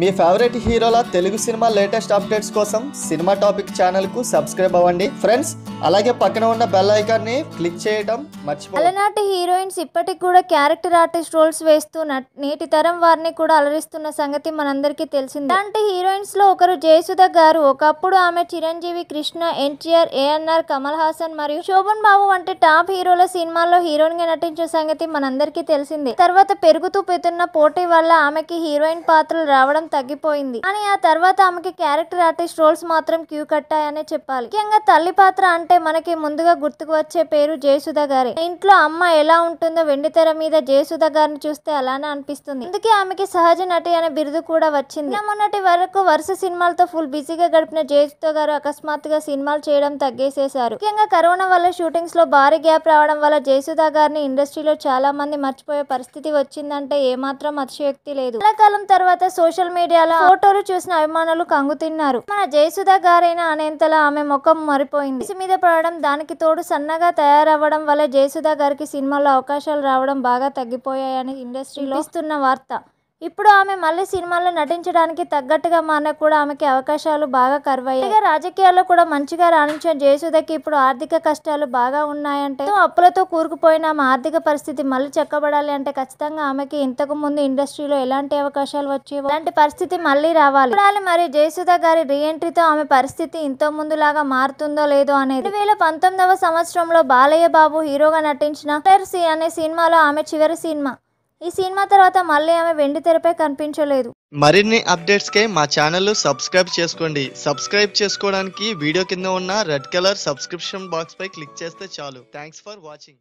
మీ favourite హీరోల Telugu cinema latest updates కోసం cinema topic ఛానల్కు సబ్స్క్రైబ్ అవ్వండి ఫ్రెండ్స్ అలాగే పక్కన ఉన్న బెల్ ఐకాన్ని క్లిక్ చేయడం మర్చిపోయి అలనాటి హీరోయిన్స్ ఇప్పటికి కూడా క్యారెక్టర్ ఆర్టిస్ట్ రోల్స్ వేస్తూ నేటి తరం వారిని కూడా అలరిస్తున్న సంగతి మనందరికీ తెలిసింది అలాంటి హీరోయిన్స్లో ఒకరు జయసుధ గారు ఒకప్పుడు ఆమె చిరంజీవి కృష్ణ ఎన్టీఆర్ ఏఎన్ఆర్ కమల్ హాసన్ మరియు శోభన్ బాబు వంటి టాప్ హీరోల సినిమాల్లో హీరోయిన్గా నటించిన సంగతి మనందరికీ తెలిసింది తర్వాత పెరుగుతూ పెతున్న పోటీ వల్ల ఆమెకి హీరోయిన్ పాత్రలు రావడం రావడం తగ్గిపోయింది కానీ ఆ తర్వాత ఆమెకి క్యారెక్టర్ ఆర్టిస్ట్ రోల్స్ మాత్రం క్యూ కట్టాయనే చెప్పాలి ముఖ్యంగా తల్లి పాత్ర అంటే మనకి ముందుగా గుర్తుకు వచ్చే పేరు జయసుధ గారి ఇంట్లో అమ్మ ఎలా ఉంటుందో వెండితెర మీద జయసుధ గారిని చూస్తే అలానే అనిపిస్తుంది అందుకే ఆమెకి సహజ నటి అనే బిరుదు కూడా వచ్చింది మొన్నటి వరకు వరుస సినిమాలతో ఫుల్ బిజీగా గడిపిన జయసుధ గారు అకస్మాత్తుగా సినిమాలు చేయడం తగ్గేసేశారు ముఖ్యంగా కరోనా వల్ల షూటింగ్స్ లో భారీ గ్యాప్ రావడం వల్ల జయసుధ గారిని ఇండస్ట్రీలో చాలా మంది మర్చిపోయే పరిస్థితి వచ్చిందంటే ఏమాత్రం అతిశయోక్తి లేదు కాలం తర్వాత సోషల్ సోషల్ మీడియాలో ఫోటోలు చూసిన అభిమానులు కంగుతిన్నారు మన జయసుధ గారైన అనేంతలా ఆమె ముఖం మరిపోయింది మీద పడడం దానికి తోడు సన్నగా తయారవ్వడం వల్ల జయసుధ గారికి సినిమాలో అవకాశాలు రావడం బాగా తగ్గిపోయాయని ఇండస్ట్రీలో ఇస్తున్న వార్త ఇప్పుడు ఆమె మళ్ళీ సినిమాల్లో నటించడానికి తగ్గట్టుగా మారిన కూడా ఆమెకి అవకాశాలు బాగా కరువయ్యాయి రాజకీయాల్లో కూడా మంచిగా రాణించిన జయసుధకి ఇప్పుడు ఆర్థిక కష్టాలు బాగా ఉన్నాయంటే అప్పులతో కూరుకుపోయిన ఆమె ఆర్థిక పరిస్థితి మళ్ళీ చెక్కబడాలి అంటే ఖచ్చితంగా ఆమెకి ఇంతకు ముందు ఇండస్ట్రీలో ఎలాంటి అవకాశాలు వచ్చేవో అలాంటి పరిస్థితి మళ్ళీ రావాలి చూడాలి మరి జయసుధ గారి రీఎంట్రీతో ఆమె పరిస్థితి ఇంతకు ముందు లాగా మారుతుందో లేదో అనేది రెండు వేల పంతొమ్మిదవ సంవత్సరంలో బాలయ్య బాబు హీరోగా నటించిన సి అనే సినిమాలో ఆమె చివరి సినిమా ఈ సినిమా తర్వాత మళ్ళీ ఆమె వెండి తెరపై కనిపించలేదు మరిన్ని అప్డేట్స్ కై మా ఛానల్ సబ్స్క్రైబ్ చేసుకోండి సబ్స్క్రైబ్ చేసుకోవడానికి వీడియో కింద ఉన్న రెడ్ కలర్ సబ్స్క్రిప్షన్ బాక్స్ పై క్లిక్ చేస్తే చాలు థ్యాంక్స్ ఫర్ వాచింగ్